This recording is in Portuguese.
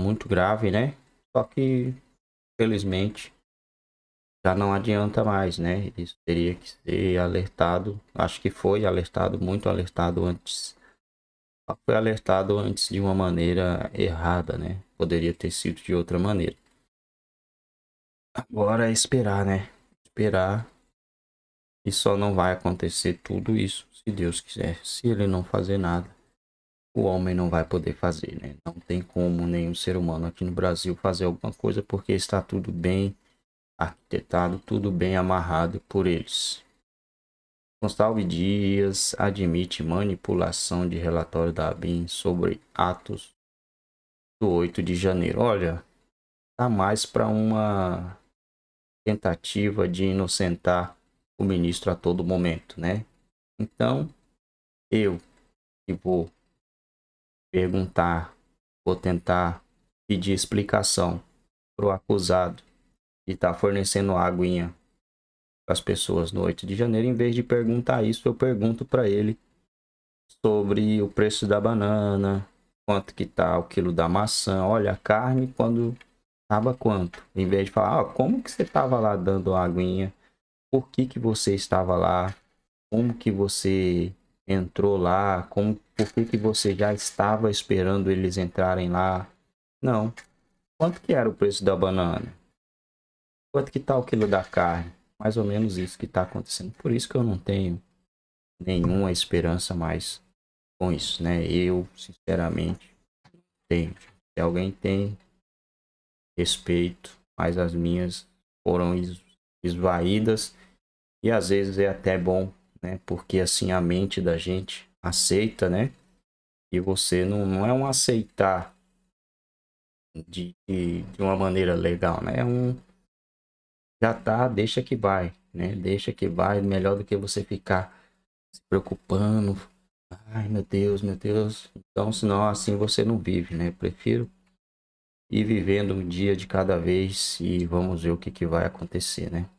muito grave, né? Só que, felizmente, já não adianta mais, né? Isso teria que ser alertado. Acho que foi alertado, muito alertado antes. Foi alertado antes de uma maneira errada, né? Poderia ter sido de outra maneira. Agora é esperar, né? Esperar. E só não vai acontecer tudo isso se Deus quiser. Se ele não fazer nada o homem não vai poder fazer, né? Não tem como nenhum ser humano aqui no Brasil fazer alguma coisa porque está tudo bem arquitetado, tudo bem amarrado por eles. Gonçalves Dias admite manipulação de relatório da ABIN sobre atos do 8 de janeiro. Olha, tá mais para uma tentativa de inocentar o ministro a todo momento, né? Então, eu que vou perguntar ou tentar pedir explicação para o acusado de estar tá fornecendo aguinha para as pessoas no 8 de janeiro, em vez de perguntar isso, eu pergunto para ele sobre o preço da banana, quanto que tá o quilo da maçã, olha a carne quando tava quanto. Em vez de falar, ah, como que você tava lá dando aguinha? Por que que você estava lá? Como que você entrou lá? Como, por que, que você já estava esperando eles entrarem lá? Não. Quanto que era o preço da banana? Quanto que tá o quilo da carne? Mais ou menos isso que está acontecendo. Por isso que eu não tenho nenhuma esperança mais com isso, né? Eu, sinceramente, tenho. Se alguém tem, respeito, mas as minhas foram esvaídas. E às vezes é até bom né? Porque assim a mente da gente aceita, né? E você não, não é um aceitar de, de, de uma maneira legal, né? É um já tá, deixa que vai, né? Deixa que vai, melhor do que você ficar se preocupando. Ai, meu Deus, meu Deus. Então, senão assim você não vive, né? Prefiro ir vivendo um dia de cada vez e vamos ver o que, que vai acontecer, né?